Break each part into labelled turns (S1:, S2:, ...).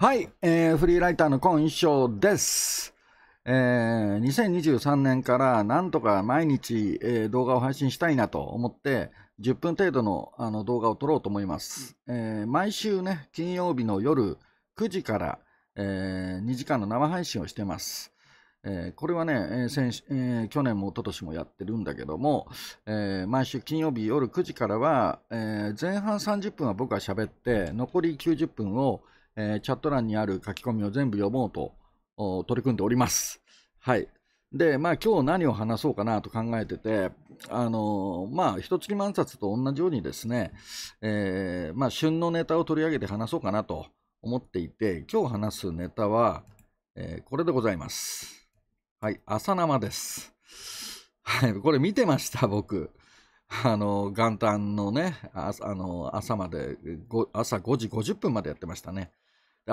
S1: はい、えー、フリーライターの今一生です。えー、2023年からなんとか毎日、えー、動画を配信したいなと思って、10分程度のあの動画を撮ろうと思います。えー、毎週ね、金曜日の夜9時から、えー、2時間の生配信をしてます。えー、これはね、えー先えー、去年も一昨年もやってるんだけども、えー、毎週金曜日夜9時からは、えー、前半30分は僕は喋って、残り90分を、えチャット欄にある書き込みを全部読もうと取り組んでおります。はい。で、まあ今日何を話そうかなと考えてて、あのー、まあ一月万冊と同じようにですね、えー、まあ旬のネタを取り上げて話そうかなと思っていて、今日話すネタは、えー、これでございます。はい、朝生です。はい、これ見てました、僕。あの、元旦のね、あの朝まで、朝5時50分までやってましたね。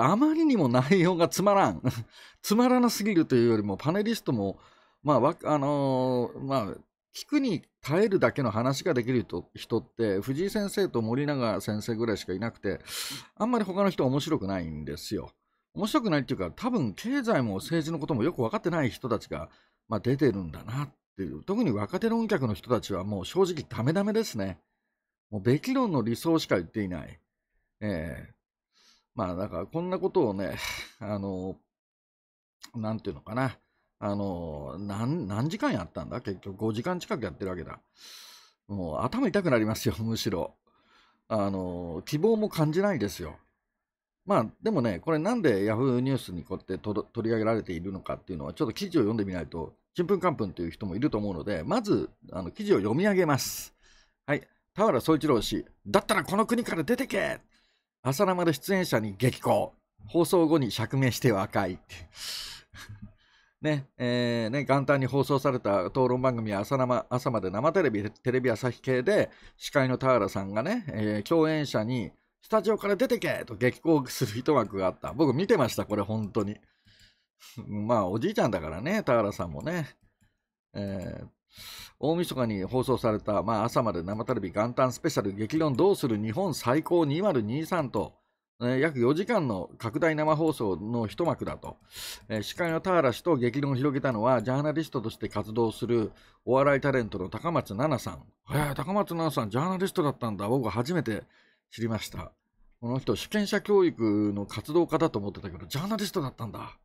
S1: あまりにも内容がつまらん。つまらなすぎるというよりも、パネリストも、まあ、あのー、まあ、聞くに耐えるだけの話ができる人って、藤井先生と森永先生ぐらいしかいなくて、あんまり他の人は面白くないんですよ。面白くないっていうか、多分経済も政治のこともよく分かってない人たちが、まあ、出てるんだなっていう、特に若手論客の人たちはもう正直ダメダメですね。もうべき論の理想しか言っていない。えー、まあ、だからこんなことをね、あの、なんていうのかな、あの、何、何時間やったんだ結局5時間近くやってるわけだ。もう頭痛くなりますよ、むしろ。あの、希望も感じないですよ。まあ、でもね、これなんでヤフーニュースにこうやって取り上げられているのかっていうのは、ちょっと記事を読んでみないと、ちんぷんかんぷんという人もいると思うので、まず、あの、記事を読み上げます。はい。田原総一郎氏、だったらこの国から出てけ朝生で出演者に激高。放送後に釈明して若いって。ね、えー、ね、元旦に放送された討論番組は朝生朝まで生テレビ、テレビ朝日系で、司会の田原さんがね、えー、共演者に、スタジオから出てけと激高する一幕があった。僕見てました、これ、本当に。まあ、おじいちゃんだからね、田原さんもね。えー、大晦日に放送された、まあ、朝まで生テレビ元旦スペシャル激論どうする日本最高2023と、えー、約4時間の拡大生放送の一幕だと、えー、司会の田原氏と激論を広げたのはジャーナリストとして活動するお笑いタレントの高松菜奈さん、えー、高松菜奈さんジャーナリストだったんだ僕初めて知りましたこの人主権者教育の活動家だと思ってたけどジャーナリストだったんだ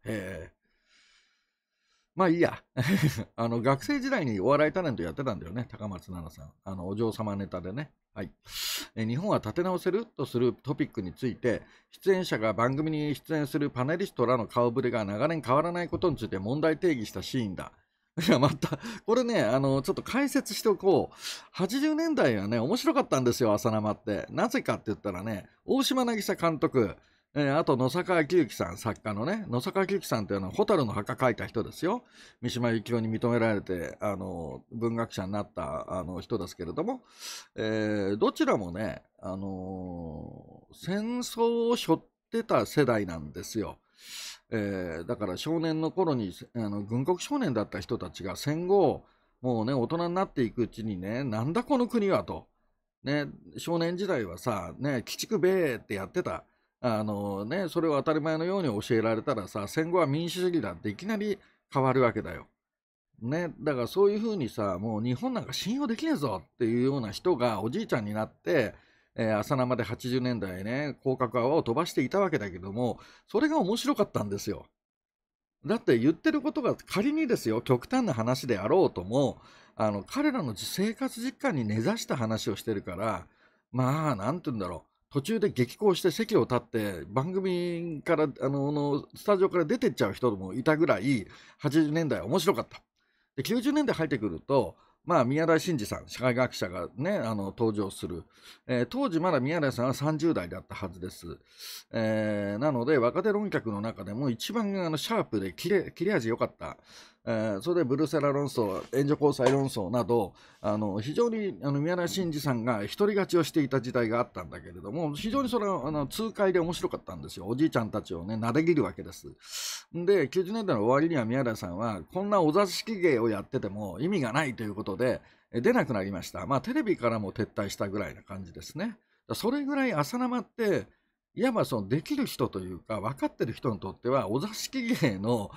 S1: まあいいや。あの、学生時代にお笑いタレントやってたんだよね、高松菜奈さん。あの、お嬢様ネタでね。はい。え日本は立て直せるとするトピックについて、出演者が番組に出演するパネリストらの顔ぶれが長年変わらないことについて問題定義したシーンだ。いや、また、これね、あの、ちょっと解説しておこう。80年代はね、面白かったんですよ、朝生って。なぜかって言ったらね、大島渚監督、えー、あと野坂昭之さん、作家のね、野坂昭之さんというのは、蛍の墓書いた人ですよ。三島由紀夫に認められて、あの、文学者になったあの人ですけれども、えー、どちらもね、あのー、戦争を背負ってた世代なんですよ。えー、だから少年の頃にあの軍国少年だった人たちが戦後もうね大人になっていくうちにねなんだこの国はと、ね、少年時代はさ、ね、鬼畜米ってやってたあのね、それを当たり前のように教えられたらさ、戦後は民主主義だっていきなり変わるわけだよ。ね、だからそういうふうにさ、もう日本なんか信用できねえぞっていうような人がおじいちゃんになって、えー、浅生で80年代ね、広角泡を飛ばしていたわけだけども、それが面白かったんですよ。だって言ってることが仮にですよ、極端な話であろうとも、あの彼らの生活実感に根ざした話をしてるから、まあ、なんて言うんだろう。途中で激高して席を立って番組からあのスタジオから出てっちゃう人もいたぐらい80年代面白かったで90年代入ってくるとまあ、宮台真司さん、社会学者がね、あの登場する、えー、当時まだ宮台さんは30代だったはずです。えー、なので、若手論客の中でも一番あのシャープで切れ切れ味良かった、えー、それでブルセラ論争、援助交際論争など、あの非常にあの宮田真司さんが独り勝ちをしていた時代があったんだけれども、非常にそれはあの痛快で面白かったんですよ、おじいちゃんたちをね、なでぎるわけです。で、90年代の終わりには宮田さんは、こんなお座敷芸をやってても意味がないということで、出なくなりました、まあ、テレビからも撤退したぐらいな感じですね。それぐらい浅生って、いわばそのできる人というか、分かってる人にとっては、お座敷芸の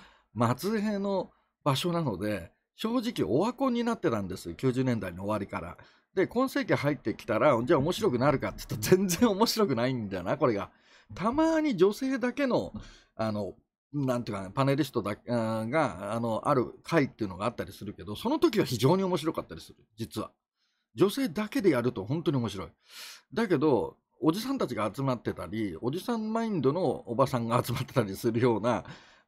S1: 末裔の場所なので、正直オワコンになってたんです。90年代の終わりから。で、今世紀入ってきたら、じゃあ面白くなるかって言ったら全然面白くないんだよな、これが。たまに女性だけの、あの、なんていうか、ね、パネリストだが、あの、ある回っていうのがあったりするけど、その時は非常に面白かったりする、実は。女性だけでやると本当に面白い。だけど、おじさんたちが集まってたり、おじさんマインドのおばさんが集まってたりするような、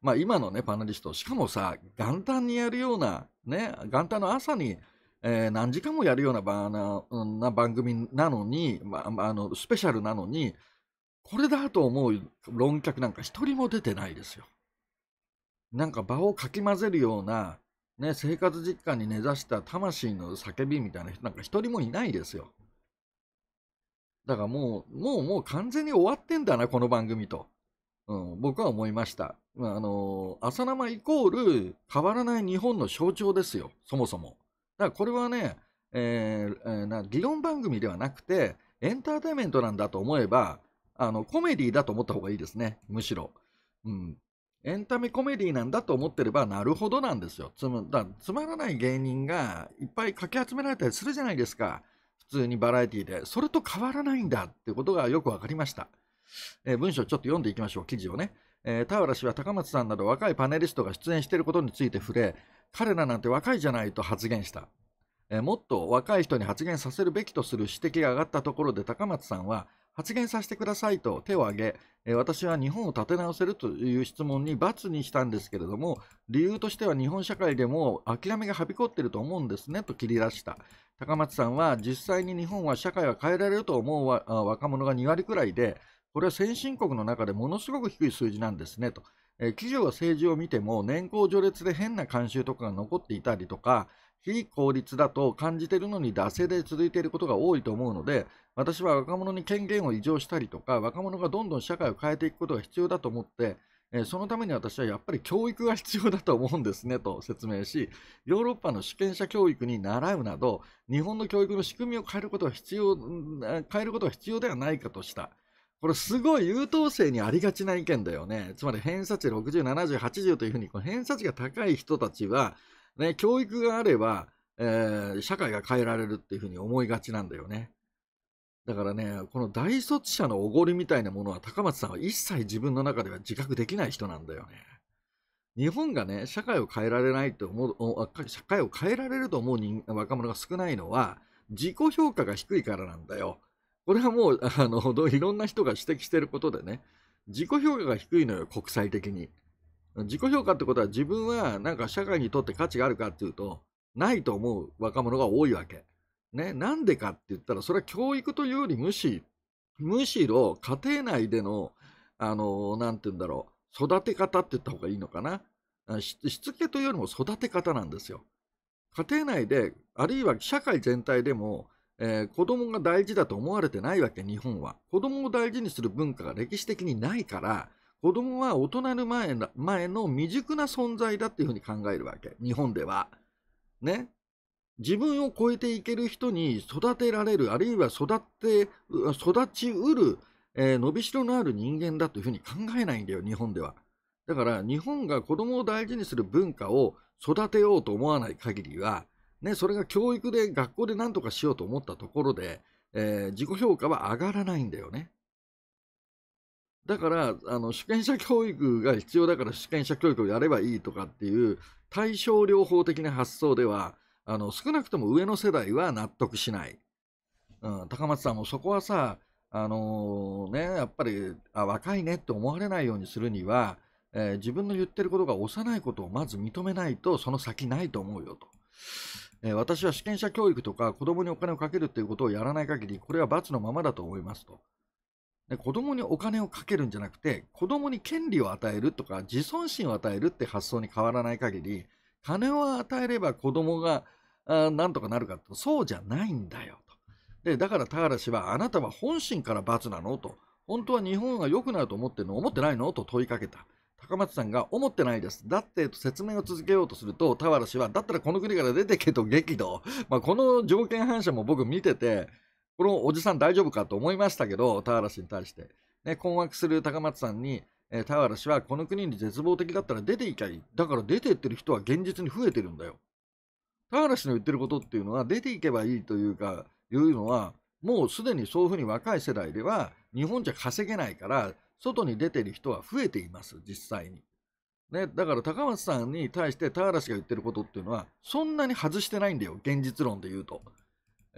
S1: まあ、今のね、パネリスト、しかもさ、元旦にやるような、ね、元旦の朝に、えー、何時間もやるような番組なのに、まあ、あのスペシャルなのに、これだと思う論客なんか一人も出てないですよ。なんか場をかき混ぜるような、ね、生活実感に根ざした魂の叫びみたいな人なんか一人もいないですよ。だからもう、もうもう完全に終わってんだな、この番組と。うん、僕は思いました。まあ、あの浅生イコール変わらない日本の象徴ですよ、そもそも。だからこれはね、えー、えー、な議論番組ではなくて、エンターテインメントなんだと思えば、あのコメディだと思った方がいいですね、むしろ。うん、エンタメコメディなんだと思ってれば、なるほどなんですよ。つだつまらない芸人がいっぱいかき集められたりするじゃないですか、普通にバラエティで。それと変わらないんだってことがよく分かりました。えー、文章ちょっと読んでいきましょう、記事をね。えー、田原氏は高松さんなど若いパネリストが出演していることについて触れ彼らなんて若いじゃないと発言した、えー、もっと若い人に発言させるべきとする指摘が上がったところで高松さんは発言させてくださいと手を挙げ、えー、私は日本を立て直せるという質問に罰にしたんですけれども理由としては日本社会でも諦めがはびこっていると思うんですねと切り出した高松さんは実際に日本は社会は変えられると思う若者が2割くらいでこれは先進国の中でものすごく低い数字なんですねと。えー、企業は政治を見ても年功序列で変な慣習とかが残っていたりとか、非効率だと感じているのに惰性で続いていることが多いと思うので、私は若者に権限を委譲したりとか、若者がどんどん社会を変えていくことが必要だと思って、えそのために私はやっぱり教育が必要だと思うんですねと 説明し、ヨーロッパの主権者教育に習うなど、日本の教育の仕組みを変えることは必要、変えることは必要ではないかとした。これすごい優等生にありがちな意見だよね。つまり偏差値60、70、80というふうに、偏差値が高い人たちは、ね、教育があれば、えー、社会が変えられるっていうふうに思いがちなんだよね。だからね、この大卒者のおごりみたいなものは高松さんは一切自分の中では自覚できない人なんだよね。日本がね、社会を変えられないと思う、社会を変えられると思う若者が少ないのは、自己評価が低いからなんだよ。これはもう、あの、いろんな人が指摘してることでね、自己評価が低いのよ、国際的に。自己評価ってことは自分はなんか社会にとって価値があるかっていうと、ないと思う若者が多いわけ。ね、なんでかって言ったら、それは教育というよりむし、むしろ家庭内での、あの、なんて言うんだろう、育て方って言った方がいいのかな。しつけというよりも育て方なんですよ。家庭内で、あるいは社会全体でも、えー、子供が大事だと思われてないわけ、日本は。子供を大事にする文化が歴史的にないから、子供は大人の前前の未熟な存在だっていうふうに考えるわけ、日本では。ね。自分を超えていける人に育てられる、あるいは育て、育ちうる、えー、伸びしろのある人間だというふうに考えないんだよ、日本では。だから、日本が子供を大事にする文化を育てようと思わない限りは、ね、それが教育で学校で何とかしようと思ったところで、えー、自己評価は上がらないんだよね。だから、あの、主権者教育が必要だから主権者教育をやればいいとかっていう対症療法的な発想では、あの、少なくとも上の世代は納得しない。うん、高松さんもそこはさ、あのー、ね、やっぱり、あ、若いねって思われないようにするには、えー、自分の言ってることが幼いことをまず認めないと、その先ないと思うよと。私は試験者教育とか子供にお金をかけるということをやらない限り、これは罰のままだと思いますと。で子供にお金をかけるんじゃなくて、子供に権利を与えるとか、自尊心を与えるって発想に変わらない限り、金を与えれば子供がなんとかなるかと、そうじゃないんだよと。でだから田原氏は、あなたは本心から罰なのと。本当は日本が良くなると思ってるの思ってないのと問いかけた。高松さんが思ってないです。だって説明を続けようとすると、田原氏は、だったらこの国から出てけと激怒。まあ、この条件反射も僕見てて、このおじさん大丈夫かと思いましたけど、田原氏に対して。ね、困惑する高松さんに、えー、田原氏はこの国に絶望的だったら出ていきゃいい。だから出ていってる人は現実に増えてるんだよ。田原氏の言ってることっていうのは、出ていけばいいというか、いうのは、もうすでにそういうふうに若い世代では、日本じゃ稼げないから、外に出てる人は増えています、実際に。ね、だから高松さんに対して田原氏が言ってることっていうのは、そんなに外してないんだよ、現実論で言うと。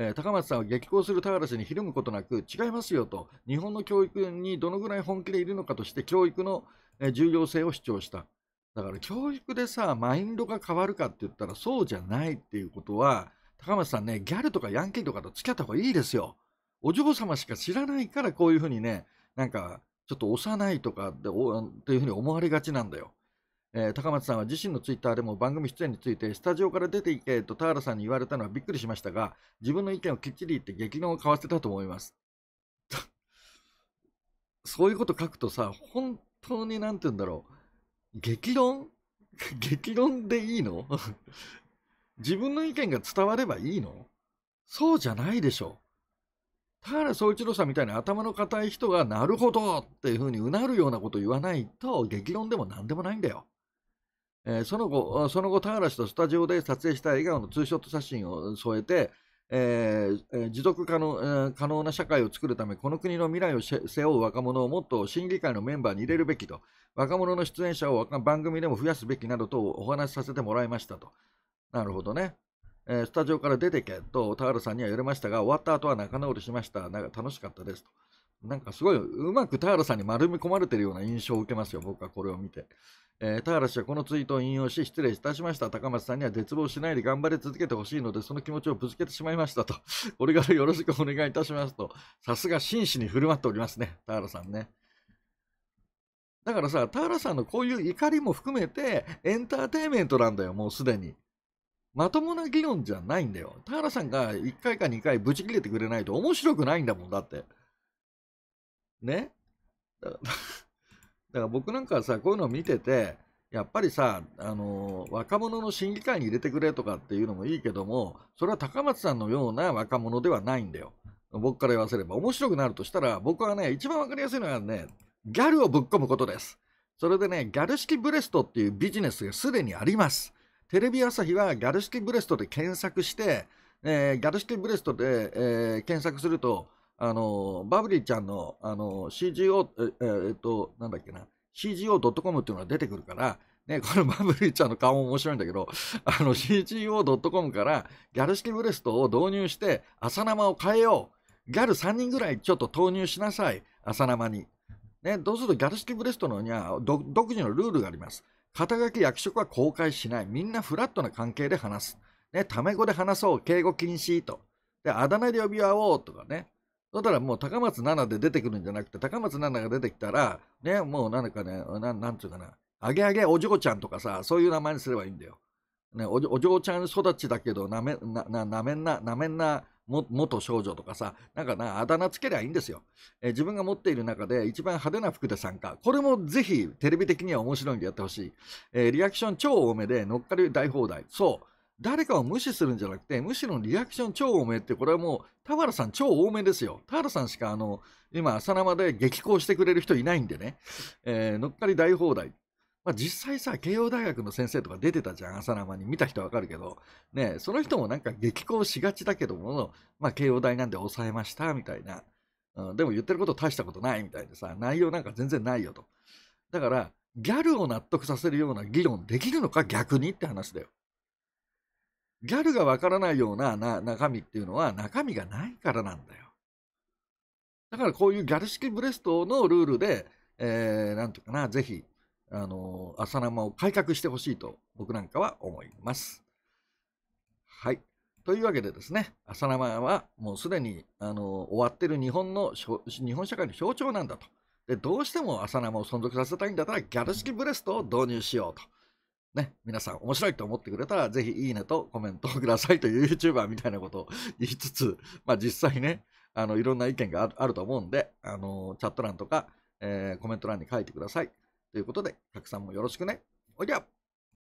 S1: えー、高松さんは激高する田原氏にひるむことなく、違いますよと、日本の教育にどのぐらい本気でいるのかとして、教育の重要性を主張した。だから教育でさ、マインドが変わるかって言ったら、そうじゃないっていうことは、高松さんね、ギャルとかヤンキーとかと付き合った方がいいですよ。お嬢様しか知らないから、こういうふうにね、なんか、ちょっと幼いとかっていうふうに思われがちなんだよ。えー、高松さんは自身のツイッターでも番組出演についてスタジオから出ていけと田原さんに言われたのはびっくりしましたが自分の意見をきっちり言って激論を交わせたと思います そういうこと書くとさ本当に何て言うんだろう激論 激論でいいの 自分の意見が伝わればいいのそうじゃないでしょ田原総一郎さんみたいな頭の固い人が、なるほどっていうふうにうなるようなことを言わないと、激論でも何でもないんだよ。えー、その後、その後、田原氏とスタジオで撮影した笑顔のツーショット写真を添えて、えー、持続可能えー、可能な社会を作るため、この国の未来を背負う若者をもっと審議会のメンバーに入れるべきと、若者の出演者を番組でも増やすべきなどとお話しさせてもらいましたと。なるほどね。えー、スタジオから出てけと田原さんには言われましたが、終わった後は仲直りしました。なんか楽しかったですと。なんかすごい、うまく田原さんに丸め込まれてるような印象を受けますよ、僕はこれを見て。えー、田原氏はこのツイートを引用し、失礼いたしました。高松さんには絶望しないで頑張り続けてほしいので、その気持ちをぶつけてしまいましたと。これからよろしくお願いいたしますと。さすが真摯に振る舞っておりますね、田原さんね。だからさ、田原さんのこういう怒りも含めて、エンターテインメントなんだよ、もうすでに。まともな議論じゃないんだよ。田原さんが1回か2回ブチ切れてくれないと面白くないんだもんだって。ね だから僕なんかさ、こういうのを見てて、やっぱりさ、あのー、若者の審議会に入れてくれとかっていうのもいいけども、それは高松さんのような若者ではないんだよ。僕から言わせれば。面白くなるとしたら、僕はね、一番わかりやすいのはね、ギャルをぶっ込むことです。それでね、ギャル式ブレストっていうビジネスがすでにあります。テレビ朝日はガルシブレストで検索して、えー、ガルシブレストで、えー、検索すると、あのバブリーちゃんのあの CGO、ええー、と、なんだっけな、CGO.com っていうのが出てくるから、ね、この バブリーちゃんの顔も面白いんだけど、あの CGO.com からギャル式ブレストを導入して朝生を変えよう。ギャル3人ぐらいちょっと投入しなさい。朝生に。ね、どうするとギャル式ブレストのには独自のルールがあります。肩書き役職は公開しない。みんなフラットな関係で話す。ね、タメ語で話そう。敬語禁止と。で、あだ名で呼び合おうとかね。だったらもう高松菜奈で出てくるんじゃなくて、高松菜奈が出てきたら、ね、もうなんかね、ななんていうかな、あげあげお嬢ちゃんとかさ、そういう名前にすればいいんだよ。ね、お嬢ちゃん育ちだけど、なめななめんな、なめんな、元少女とかさ、なんかな、あだ名つけりゃいいんですよ、えー、自分が持っている中で一番派手な服で参加。これもぜひテレビ的には面白いんでやってほしい、えー、リアクション超多めで乗っかり大放題。そう。誰かを無視するんじゃなくて、むしろリアクション超多めって、これはもう、田原さん超多めですよ。田原さんしか、あの、今、朝生で激高してくれる人いないんでね、えー、乗っかり大放題。まあ、実際さ、慶応大学の先生とか出てたじゃん、朝生に。見た人わかるけど、ね、その人もなんか激高しがちだけども、まあ、慶応大なんで抑えました、みたいな。うん、でも言ってること大したことないみたいでさ、内容なんか全然ないよと。だから、ギャルを納得させるような議論できるのか逆にって話だよ。ギャルがわからないような中身っていうのは中身がないからなんだよ。だからこういうギャル式ブレストのルールで、えー、なんていうかな、ぜひ、あの、浅生を改革してほしいと僕なんかは思います。はい。というわけでですね、浅生はもうすでにあの終わってる日本の日本社会の象徴なんだと。で、どうしても浅生を存続させたいんだったら、ギャル式ブレストを導入しようと。ね、皆さん面白いと思ってくれたら、ぜひいいねとコメントをくださいという YouTuber みたいなことを言いつつ、まあ実際ね、あのいろんな意見があると思うんで、あのチャット欄とか、えー、コメント欄に書いてください。ということで、たくさんもよろしくね。おいで